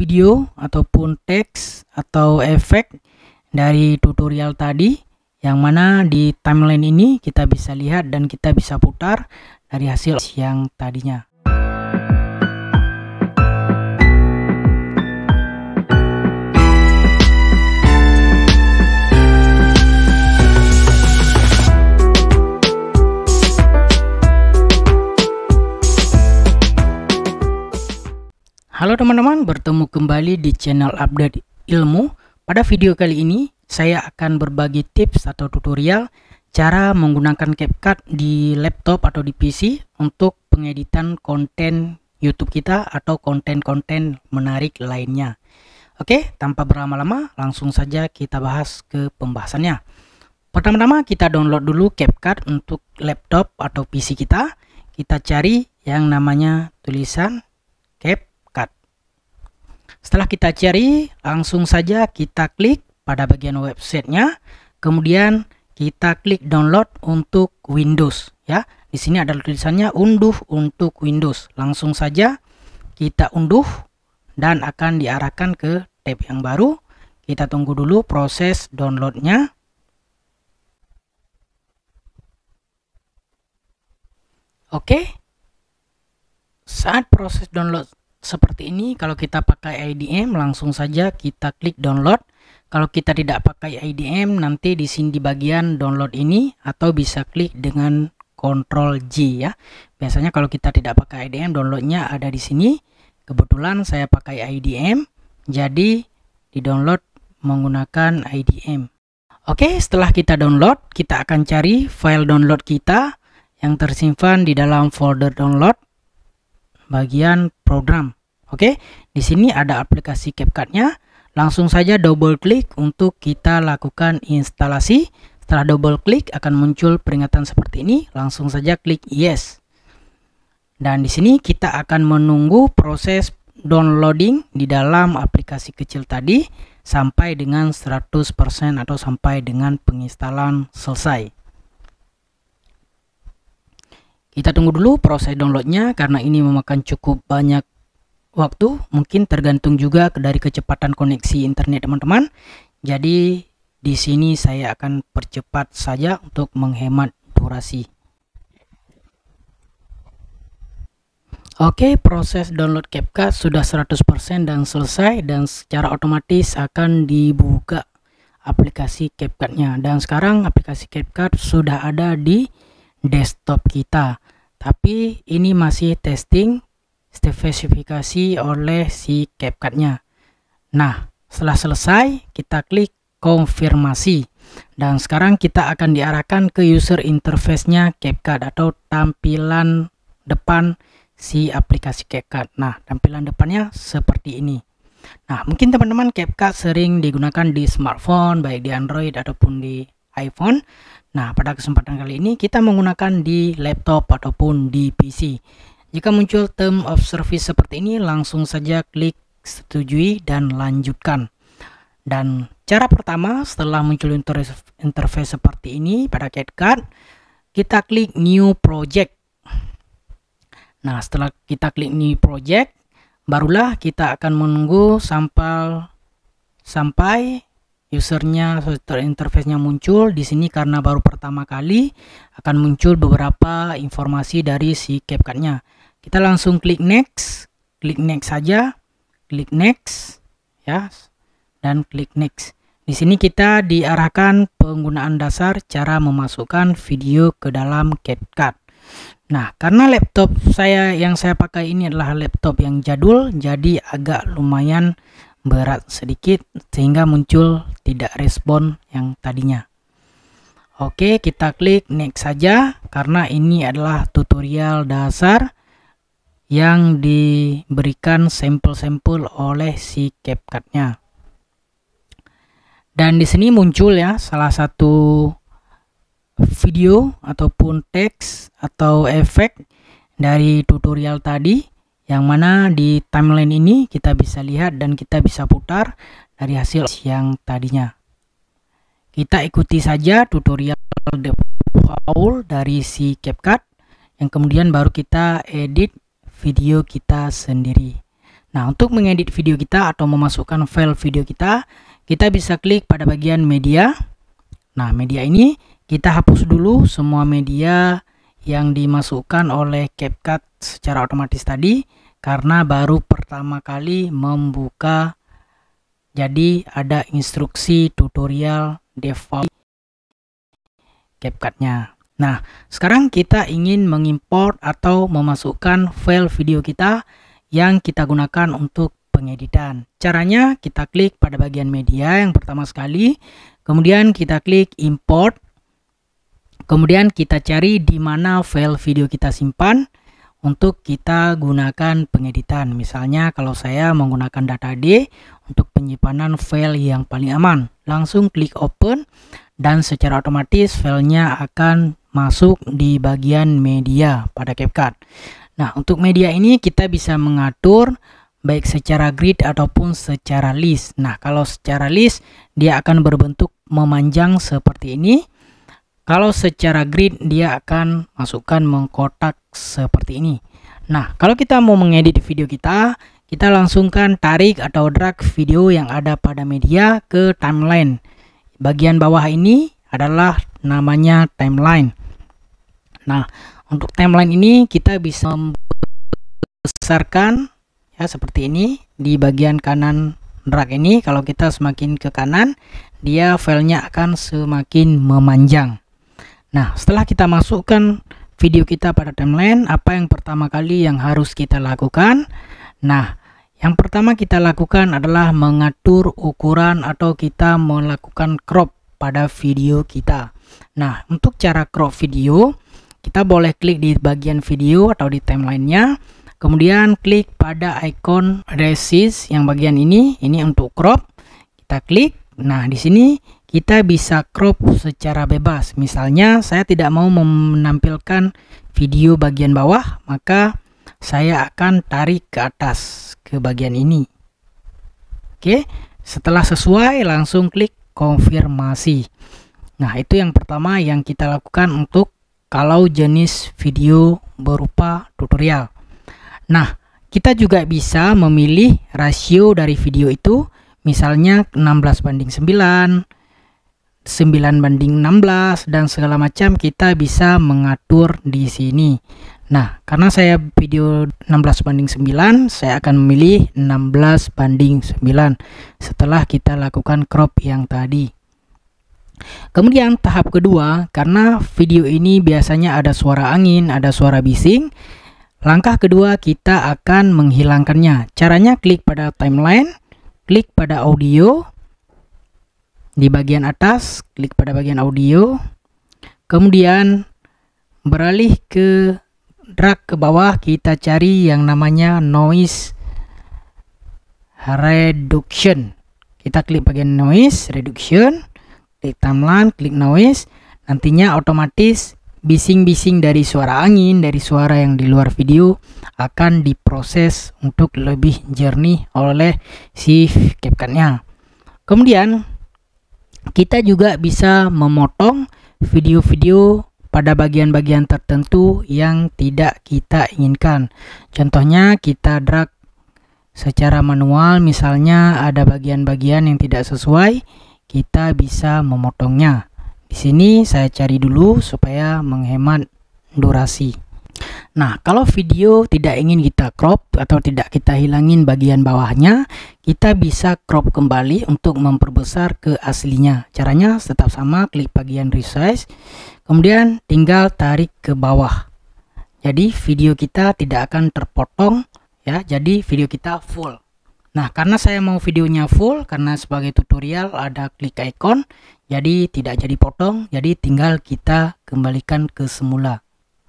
video ataupun teks atau efek dari tutorial tadi yang mana di timeline ini kita bisa lihat dan kita bisa putar dari hasil yang tadinya Halo teman-teman, bertemu kembali di channel Update Ilmu. Pada video kali ini, saya akan berbagi tips atau tutorial cara menggunakan CapCut di laptop atau di PC untuk pengeditan konten YouTube kita atau konten-konten menarik lainnya. Oke, tanpa berlama-lama, langsung saja kita bahas ke pembahasannya. Pertama-tama kita download dulu CapCut untuk laptop atau PC kita. Kita cari yang namanya tulisan cap setelah kita cari, langsung saja kita klik pada bagian websitenya. Kemudian kita klik download untuk Windows ya. Di sini ada tulisannya unduh untuk Windows. Langsung saja kita unduh dan akan diarahkan ke tab yang baru. Kita tunggu dulu proses downloadnya. Oke. Saat proses download seperti ini kalau kita pakai IDM langsung saja kita klik download kalau kita tidak pakai IDM nanti di sini di bagian download ini atau bisa klik dengan Ctrl J ya biasanya kalau kita tidak pakai IDM downloadnya ada di sini kebetulan saya pakai IDM jadi di download menggunakan IDM Oke setelah kita download kita akan cari file download kita yang tersimpan di dalam folder download bagian program. Oke, di sini ada aplikasi CapCut-nya. Langsung saja double klik untuk kita lakukan instalasi. Setelah double klik akan muncul peringatan seperti ini. Langsung saja klik yes. Dan di sini kita akan menunggu proses downloading di dalam aplikasi kecil tadi sampai dengan 100% atau sampai dengan penginstalan selesai kita tunggu dulu proses downloadnya karena ini memakan cukup banyak waktu mungkin tergantung juga dari kecepatan koneksi internet teman-teman jadi di sini saya akan percepat saja untuk menghemat durasi Oke, proses download CapCut sudah 100% dan selesai dan secara otomatis akan dibuka aplikasi CapCutnya. Dan sekarang aplikasi CapCut sudah ada di desktop kita tapi ini masih testing spesifikasi oleh si CapCut nya nah setelah selesai kita klik konfirmasi dan sekarang kita akan diarahkan ke user interface nya CapCut atau tampilan depan si aplikasi CapCut nah tampilan depannya seperti ini Nah, mungkin teman-teman CapCut sering digunakan di smartphone, baik di Android ataupun di iPhone. Nah, pada kesempatan kali ini kita menggunakan di laptop ataupun di PC. Jika muncul term of service seperti ini, langsung saja klik setujui dan lanjutkan. Dan cara pertama setelah muncul interface seperti ini pada Card kita klik new project. Nah, setelah kita klik new project, barulah kita akan menunggu sampai sampai usernya user interface-nya muncul di sini karena baru pertama kali akan muncul beberapa informasi dari si CapCut-nya. Kita langsung klik next, klik next saja, klik next ya dan klik next. Di sini kita diarahkan penggunaan dasar cara memasukkan video ke dalam CapCut. Nah, karena laptop saya yang saya pakai ini adalah laptop yang jadul, jadi agak lumayan berat sedikit sehingga muncul tidak respon yang tadinya. Oke, kita klik next saja karena ini adalah tutorial dasar yang diberikan sampel-sampel oleh si CapCut-nya. Dan di sini muncul ya salah satu video ataupun teks atau efek dari tutorial tadi yang mana di timeline ini kita bisa lihat dan kita bisa putar dari hasil yang tadinya. Kita ikuti saja tutorial default dari si CapCut yang kemudian baru kita edit video kita sendiri. Nah, untuk mengedit video kita atau memasukkan file video kita, kita bisa klik pada bagian media. Nah, media ini kita hapus dulu semua media yang dimasukkan oleh CapCut secara otomatis tadi karena baru pertama kali membuka jadi ada instruksi tutorial default CapCutnya. Nah, sekarang kita ingin mengimpor atau memasukkan file video kita yang kita gunakan untuk pengeditan. Caranya kita klik pada bagian media yang pertama sekali, kemudian kita klik import, kemudian kita cari di mana file video kita simpan, untuk kita gunakan pengeditan. Misalnya kalau saya menggunakan data D untuk penyimpanan file yang paling aman, langsung klik open dan secara otomatis filenya akan masuk di bagian media pada CapCut. Nah, untuk media ini kita bisa mengatur baik secara grid ataupun secara list. Nah, kalau secara list dia akan berbentuk memanjang seperti ini kalau secara grid dia akan masukkan mengkotak seperti ini. Nah, kalau kita mau mengedit video kita, kita langsungkan tarik atau drag video yang ada pada media ke timeline. Bagian bawah ini adalah namanya timeline. Nah, untuk timeline ini kita bisa membesarkan ya seperti ini di bagian kanan drag ini kalau kita semakin ke kanan dia filenya akan semakin memanjang Nah, setelah kita masukkan video kita pada timeline, apa yang pertama kali yang harus kita lakukan? Nah, yang pertama kita lakukan adalah mengatur ukuran atau kita melakukan crop pada video kita. Nah, untuk cara crop video, kita boleh klik di bagian video atau di timelinenya. Kemudian klik pada ikon resist yang bagian ini, ini untuk crop. Kita klik. Nah, di sini kita bisa crop secara bebas. Misalnya saya tidak mau menampilkan video bagian bawah, maka saya akan tarik ke atas ke bagian ini. Oke, setelah sesuai langsung klik konfirmasi. Nah, itu yang pertama yang kita lakukan untuk kalau jenis video berupa tutorial. Nah, kita juga bisa memilih rasio dari video itu, misalnya 16 banding 9, 9 banding 16 dan segala macam kita bisa mengatur di sini. Nah, karena saya video 16 banding 9, saya akan memilih 16 banding 9 setelah kita lakukan crop yang tadi. Kemudian tahap kedua, karena video ini biasanya ada suara angin, ada suara bising, langkah kedua kita akan menghilangkannya. Caranya klik pada timeline, klik pada audio, di bagian atas, klik pada bagian audio. Kemudian beralih ke drag ke bawah, kita cari yang namanya noise reduction. Kita klik bagian noise reduction, klik timeline, klik noise. Nantinya otomatis bising-bising dari suara angin, dari suara yang di luar video akan diproses untuk lebih jernih oleh si capcut Kemudian kita juga bisa memotong video-video pada bagian-bagian tertentu yang tidak kita inginkan. Contohnya kita drag secara manual misalnya ada bagian-bagian yang tidak sesuai, kita bisa memotongnya. Di sini saya cari dulu supaya menghemat durasi. Nah, kalau video tidak ingin kita crop atau tidak kita hilangin bagian bawahnya, kita bisa crop kembali untuk memperbesar ke aslinya. Caranya tetap sama, klik bagian resize, kemudian tinggal tarik ke bawah. Jadi video kita tidak akan terpotong ya, jadi video kita full. Nah, karena saya mau videonya full karena sebagai tutorial ada klik icon, jadi tidak jadi potong, jadi tinggal kita kembalikan ke semula.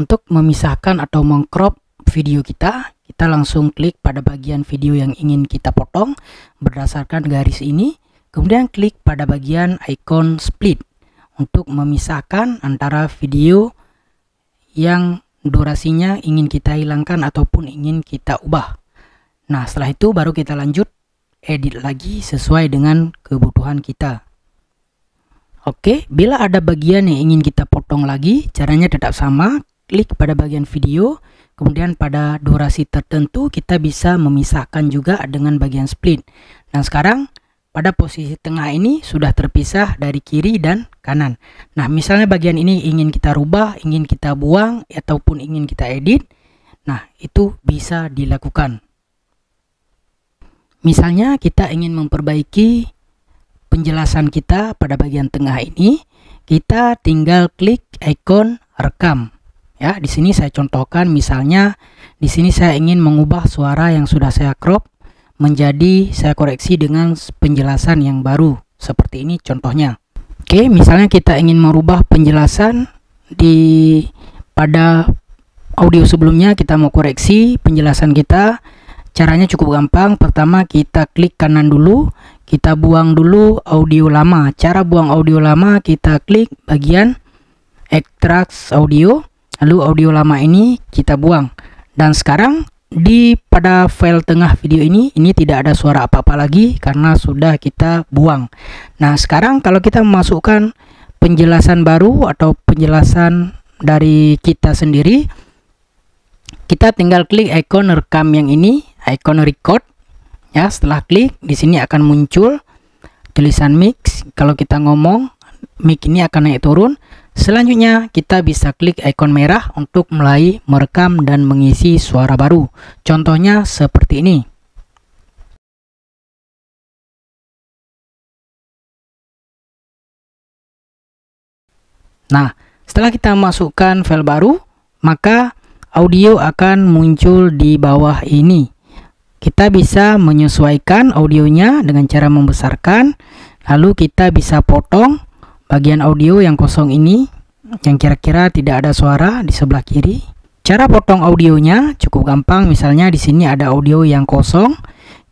Untuk memisahkan atau mengcrop video kita, kita langsung klik pada bagian video yang ingin kita potong berdasarkan garis ini. Kemudian klik pada bagian icon split untuk memisahkan antara video yang durasinya ingin kita hilangkan ataupun ingin kita ubah. Nah, setelah itu baru kita lanjut edit lagi sesuai dengan kebutuhan kita. Oke, bila ada bagian yang ingin kita potong lagi, caranya tetap sama, klik pada bagian video kemudian pada durasi tertentu kita bisa memisahkan juga dengan bagian split dan nah, sekarang pada posisi tengah ini sudah terpisah dari kiri dan kanan nah misalnya bagian ini ingin kita rubah ingin kita buang ataupun ingin kita edit nah itu bisa dilakukan misalnya kita ingin memperbaiki penjelasan kita pada bagian tengah ini kita tinggal klik ikon rekam Ya, di sini saya contohkan misalnya di sini saya ingin mengubah suara yang sudah saya crop menjadi saya koreksi dengan penjelasan yang baru. Seperti ini contohnya. Oke, misalnya kita ingin merubah penjelasan di pada audio sebelumnya kita mau koreksi penjelasan kita. Caranya cukup gampang. Pertama kita klik kanan dulu, kita buang dulu audio lama. Cara buang audio lama kita klik bagian extract audio Lalu audio lama ini kita buang. Dan sekarang di pada file tengah video ini ini tidak ada suara apa-apa lagi karena sudah kita buang. Nah, sekarang kalau kita memasukkan penjelasan baru atau penjelasan dari kita sendiri kita tinggal klik icon rekam yang ini, icon record. Ya, setelah klik di sini akan muncul tulisan mix. Kalau kita ngomong, mic ini akan naik turun. Selanjutnya, kita bisa klik ikon merah untuk mulai merekam dan mengisi suara baru. Contohnya seperti ini. Nah, setelah kita masukkan file baru, maka audio akan muncul di bawah ini. Kita bisa menyesuaikan audionya dengan cara membesarkan, lalu kita bisa potong bagian audio yang kosong ini yang kira-kira tidak ada suara di sebelah kiri. Cara potong audionya cukup gampang, misalnya di sini ada audio yang kosong,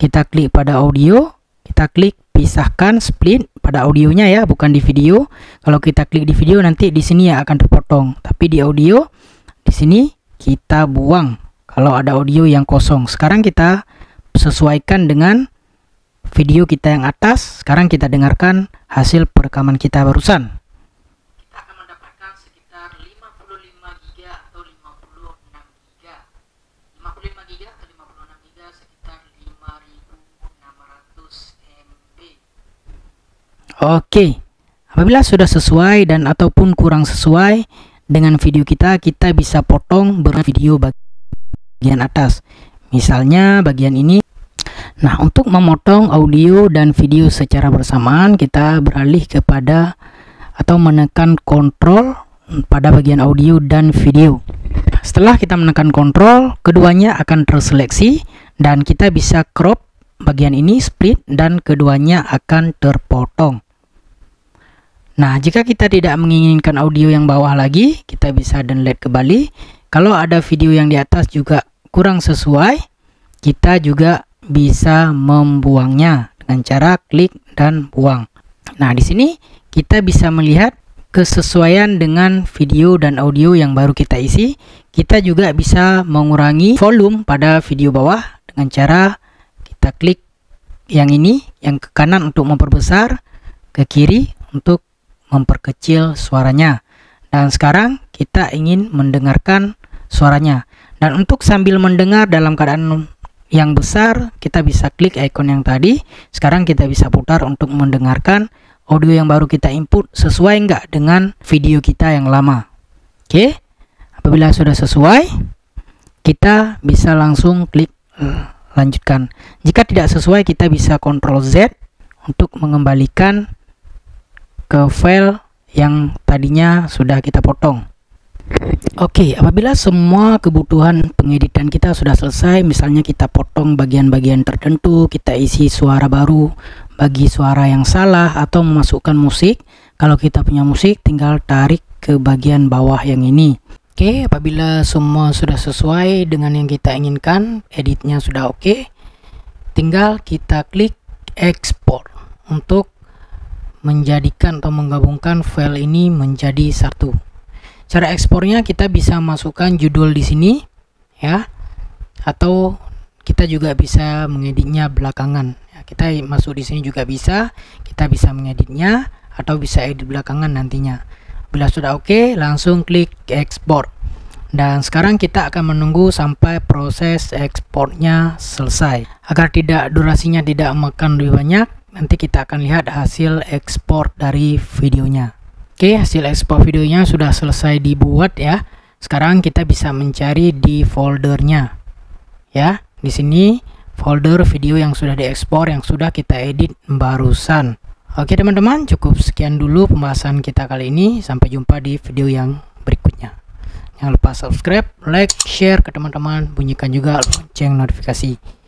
kita klik pada audio, kita klik pisahkan split pada audionya ya, bukan di video. Kalau kita klik di video nanti di sini ya akan terpotong, tapi di audio di sini kita buang kalau ada audio yang kosong. Sekarang kita sesuaikan dengan video kita yang atas, sekarang kita dengarkan hasil perekaman kita barusan. Oke, apabila sudah sesuai dan ataupun kurang sesuai dengan video kita, kita bisa potong berapa video bagian atas. Misalnya bagian ini Nah, untuk memotong audio dan video secara bersamaan, kita beralih kepada atau menekan kontrol pada bagian audio dan video. Setelah kita menekan kontrol, keduanya akan terseleksi dan kita bisa crop bagian ini split dan keduanya akan terpotong. Nah, jika kita tidak menginginkan audio yang bawah lagi, kita bisa delete kembali. Kalau ada video yang di atas juga kurang sesuai, kita juga bisa membuangnya dengan cara klik dan buang. Nah, di sini kita bisa melihat kesesuaian dengan video dan audio yang baru kita isi. Kita juga bisa mengurangi volume pada video bawah dengan cara kita klik yang ini, yang ke kanan untuk memperbesar, ke kiri untuk memperkecil suaranya. Dan sekarang kita ingin mendengarkan suaranya. Dan untuk sambil mendengar dalam keadaan yang besar kita bisa klik icon yang tadi sekarang kita bisa putar untuk mendengarkan audio yang baru kita input sesuai enggak dengan video kita yang lama oke okay. apabila sudah sesuai kita bisa langsung klik eh, lanjutkan jika tidak sesuai kita bisa Ctrl Z untuk mengembalikan ke file yang tadinya sudah kita potong Oke, okay, apabila semua kebutuhan pengeditan kita sudah selesai, misalnya kita potong bagian-bagian tertentu, kita isi suara baru bagi suara yang salah atau memasukkan musik. Kalau kita punya musik, tinggal tarik ke bagian bawah yang ini. Oke, okay, apabila semua sudah sesuai dengan yang kita inginkan, editnya sudah oke. Okay, tinggal kita klik export untuk menjadikan atau menggabungkan file ini menjadi satu. Cara ekspornya kita bisa masukkan judul di sini ya. Atau kita juga bisa mengeditnya belakangan. Ya, kita masuk di sini juga bisa, kita bisa mengeditnya atau bisa edit belakangan nantinya. Bila sudah oke, langsung klik ekspor. Dan sekarang kita akan menunggu sampai proses ekspornya selesai. Agar tidak durasinya tidak makan lebih banyak, nanti kita akan lihat hasil ekspor dari videonya. Oke, hasil ekspor videonya sudah selesai dibuat ya. Sekarang kita bisa mencari di foldernya. Ya, di sini folder video yang sudah diekspor yang sudah kita edit barusan. Oke teman-teman, cukup sekian dulu pembahasan kita kali ini. Sampai jumpa di video yang berikutnya. Jangan lupa subscribe, like, share ke teman-teman, bunyikan juga lonceng notifikasi.